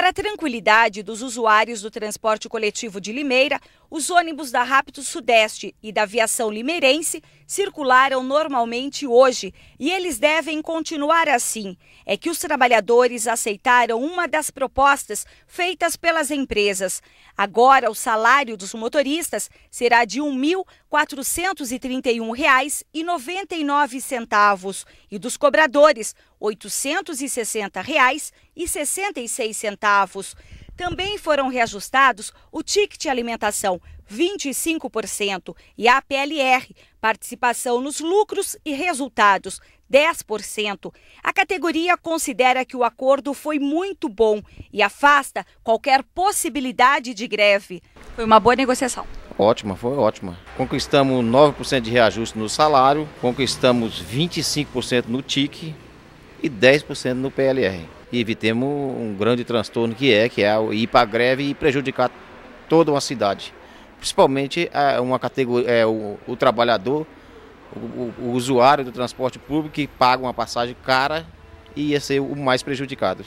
Para a tranquilidade dos usuários do transporte coletivo de Limeira, os ônibus da Rápido Sudeste e da Aviação Limeirense circularam normalmente hoje e eles devem continuar assim. É que os trabalhadores aceitaram uma das propostas feitas pelas empresas. Agora, o salário dos motoristas será de R$ 1.431,99 e dos cobradores R$ 860,66 centavos. Também foram reajustados o ticket alimentação, 25%, e a PLR, participação nos lucros e resultados, 10%. A categoria considera que o acordo foi muito bom e afasta qualquer possibilidade de greve. Foi uma boa negociação. Ótima, foi ótima. Conquistamos 9% de reajuste no salário, conquistamos 25% no TIC, e 10% no PLR. E evitemos um grande transtorno que é, que é ir para a greve e prejudicar toda uma cidade. Principalmente é, uma categoria, é, o, o trabalhador, o, o usuário do transporte público que paga uma passagem cara e ia ser o mais prejudicado.